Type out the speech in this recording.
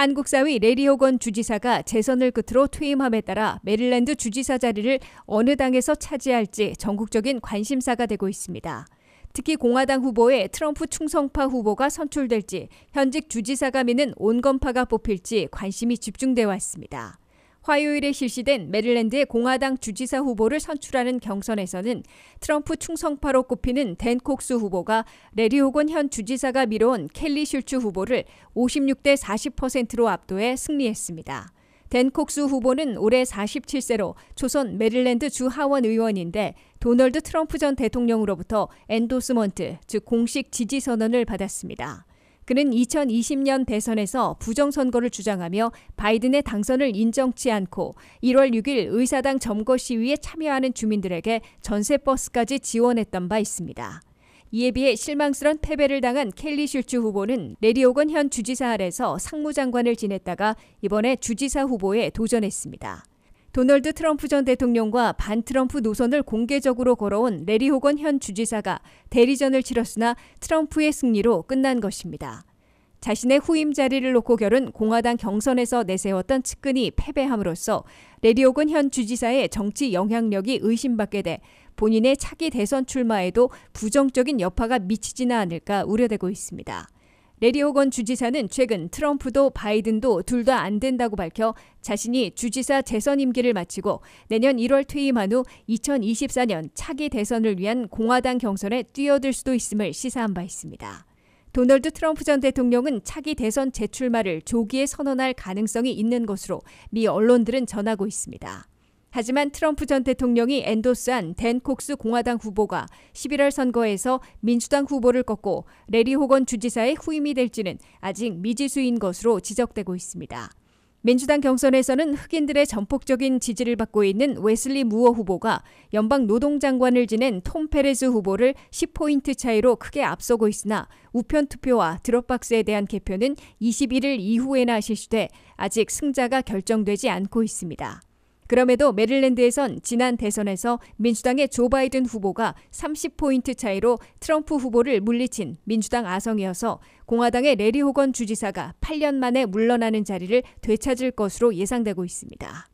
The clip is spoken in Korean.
한국사위 레리호건 주지사가 재선을 끝으로 퇴임함에 따라 메릴랜드 주지사 자리를 어느 당에서 차지할지 전국적인 관심사가 되고 있습니다. 특히 공화당 후보에 트럼프 충성파 후보가 선출될지 현직 주지사가 미는 온건파가 뽑힐지 관심이 집중돼 왔습니다. 화요일에 실시된 메릴랜드의 공화당 주지사 후보를 선출하는 경선에서는 트럼프 충성파로 꼽히는 댄 콕스 후보가 레리 호건 현 주지사가 밀어온 켈리 슐츠 후보를 56대 40%로 압도해 승리했습니다. 댄 콕스 후보는 올해 47세로 초선 메릴랜드 주 하원 의원인데 도널드 트럼프 전 대통령으로부터 엔도스먼트, 즉 공식 지지 선언을 받았습니다. 그는 2020년 대선에서 부정선거를 주장하며 바이든의 당선을 인정치 않고 1월 6일 의사당 점거 시위에 참여하는 주민들에게 전세버스까지 지원했던 바 있습니다. 이에 비해 실망스런 패배를 당한 켈리 슐츠 후보는 레리오건 현 주지사 아래서 상무장관을 지냈다가 이번에 주지사 후보에 도전했습니다. 도널드 트럼프 전 대통령과 반 트럼프 노선을 공개적으로 걸어온 레리 호건 현 주지사가 대리전을 치렀으나 트럼프의 승리로 끝난 것입니다. 자신의 후임 자리를 놓고 결은 공화당 경선에서 내세웠던 측근이 패배함으로써 레리 호건 현 주지사의 정치 영향력이 의심받게 돼 본인의 차기 대선 출마에도 부정적인 여파가 미치지나 않을까 우려되고 있습니다. 레디오건 주지사는 최근 트럼프도 바이든도 둘 다 안 된다고 밝혀 자신이 주지사 재선 임기를 마치고 내년 1월 퇴임한 후 2024년 차기 대선을 위한 공화당 경선에 뛰어들 수도 있음을 시사한 바 있습니다. 도널드 트럼프 전 대통령은 차기 대선 재출마를 조기에 선언할 가능성이 있는 것으로 미 언론들은 전하고 있습니다. 하지만 트럼프 전 대통령이 엔도스한 댄 콕스 공화당 후보가 11월 선거에서 민주당 후보를 꺾고 레리 호건 주지사의 후임이 될지는 아직 미지수인 것으로 지적되고 있습니다. 민주당 경선에서는 흑인들의 전폭적인 지지를 받고 있는 웨슬리 무어 후보가 연방 노동장관을 지낸 톰 페레즈 후보를 10포인트 차이로 크게 앞서고 있으나 우편 투표와 드롭박스에 대한 개표는 21일 이후에나 실시돼 아직 승자가 결정되지 않고 있습니다. 그럼에도 메릴랜드에선 지난 대선에서 민주당의 조 바이든 후보가 30포인트 차이로 트럼프 후보를 물리친 민주당 아성이어서 공화당의 레리 호건 주지사가 8년 만에 물러나는 자리를 되찾을 것으로 예상되고 있습니다.